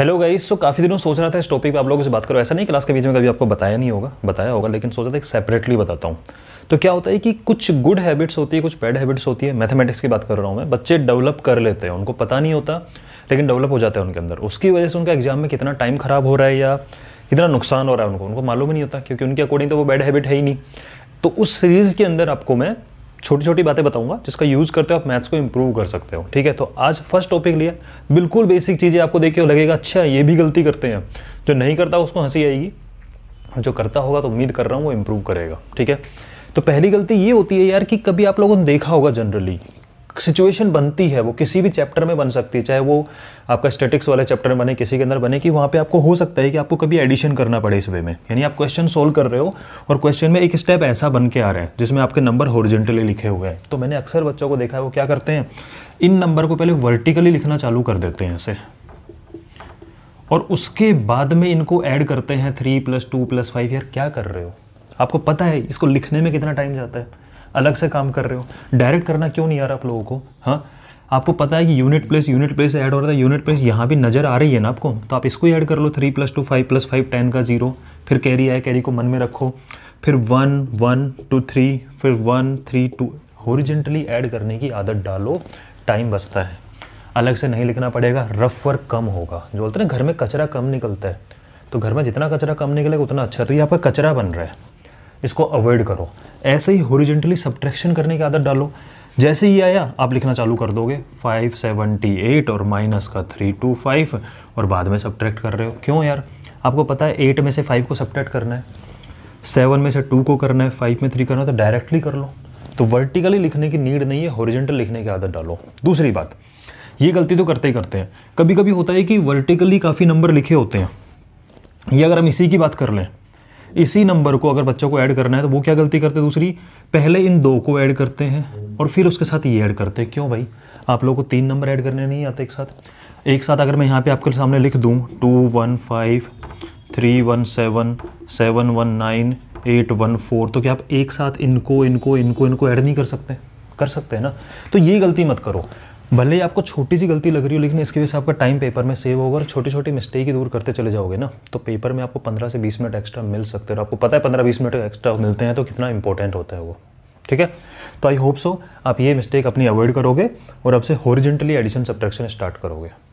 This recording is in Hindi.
हेलो गाइस तो काफ़ी दिनों सोच रहा था इस टॉपिक पे आप लोगों से बात करो ऐसा नहीं क्लास के बीच में कभी आपको बताया नहीं होगा बताया होगा लेकिन सोचा था एक सेपरेटली बताता हूँ तो क्या होता है कि कुछ गुड हैबिट्स होती है कुछ बैड हैबिट्स होती है मैथमेटिक्स की बात कर रहा हूँ मैं बच्चे डेवलप कर लेते हैं उनको पता नहीं होता लेकिन डेवलप हो जाता है उनके अंदर उसकी वजह से उनका एग्जाम में कितना टाइम खराब हो रहा है या कितना नुकसान हो रहा है उनको उनको मालूम ही नहीं होता क्योंकि उनके अकॉर्डिंग तो वो बैड हैबिट है ही नहीं तो उस सीरीज़ के अंदर आपको मैं छोटी छोटी बातें बताऊंगा जिसका यूज़ करते हो आप मैथ्स को इम्प्रूव कर सकते हो ठीक है तो आज फर्स्ट टॉपिक लिया बिल्कुल बेसिक चीज़ें आपको देखिए लगेगा अच्छा ये भी गलती करते हैं जो नहीं करता उसको हंसी आएगी जो करता होगा तो उम्मीद कर रहा हूँ वो इम्प्रूव करेगा ठीक है तो पहली गलती ये होती है यार कि कभी आप लोगों ने देखा होगा जनरली सिचुएशन बनती है वो किसी भी चैप्टर में बन सकती है चाहे वो आपका स्टेटिक्स वाले चैप्टर में बने किसी के अंदर बने कि वहाँ पे आपको हो सकता है कि आपको कभी एडिशन करना पड़े इस वे में यानी आप क्वेश्चन सोल्व कर रहे हो और क्वेश्चन में एक स्टेप ऐसा बन के आ रहा है जिसमें आपके नंबर होरिजेंटली लिखे हुए हैं तो मैंने अक्सर बच्चों को देखा है वो क्या करते हैं इन नंबर को पहले वर्टिकली लिखना चालू कर देते हैं ऐसे और उसके बाद में इनको ऐड करते हैं three plus two plus five यार क्या कर रहे हो आपको पता है इसको लिखने में कितना टाइम जाता है अलग से काम कर रहे हो डायरेक्ट करना क्यों नहीं आ रहा आप लोगों को हाँ आपको पता है कि unit place unit place add हो रहा था यूनिट प्लेस यहाँ भी नजर आ रही है ना आपको तो आप इसको ऐड कर लो three plus two five plus five ten का जीरो फिर कैरी आए कैरी को मन में रखो फिर वन वन टू थ्री फिर one three two horizontally add करने की आदत डालो टाइम बचता है अलग से नहीं लिखना पड़ेगा रफ वर्क कम होगा जो बोलते हैं ना घर में कचरा कम निकलता है तो घर में जितना कचरा कम निकलेगा उतना अच्छा तो ये आपका कचरा बन रहा है इसको अवॉइड करो ऐसे ही होरिजेंटली सब्ट्रैक्शन करने की आदत डालो जैसे ही आया आप लिखना चालू कर दोगे 578 और माइनस का 325 और बाद में सब्ट्रैक्ट कर रहे हो क्यों यार आपको पता है एट में से फाइव को सब्ट्रैक्ट करना है सेवन में से टू को करना है फाइव में थ्री करना है तो डायरेक्टली कर लो तो वर्टिकली लिखने की नीड नहीं है हॉरिजेंटल लिखने की आदत डालो दूसरी बात ये गलती तो करते ही करते हैं कभी कभी होता है कि वर्टिकली काफ़ी नंबर लिखे होते हैं ये अगर हम इसी की बात कर लें इसी नंबर को अगर बच्चों को ऐड करना है तो वो क्या गलती करते हैं दूसरी पहले इन दो को ऐड करते हैं और फिर उसके साथ ये ऐड करते हैं क्यों भाई आप लोगों को तीन नंबर ऐड करने नहीं आते एक साथ एक साथ अगर मैं यहाँ पे आपके सामने लिख दूँ two one five three one seven seven one nine eight one four तो क्या आप एक साथ इनको इनको इनको इनको ऐड नहीं कर सकते कर सकते हैं ना तो ये गलती मत करो भले ही आपको छोटी सी गलती लग रही हो लेकिन इसकी वजह से आपका टाइम पेपर में सेव होगा और छोटी छोटी मिस्टेक ही दूर करते चले जाओगे ना तो पेपर में आपको पंद्रह से बीस मिनट एक्स्ट्रा मिल सकते हैं आपको पता है पंद्रह बीस मिनट एक्स्ट्रा मिलते हैं तो कितना इंपॉर्टेंट होता है वो ठीक है तो आई होप सो आप ये मिस्टेक अपनी अवॉइड करोगे और अब से होरिजेंटली एडिशन सब्ट्रैक्शन स्टार्ट करोगे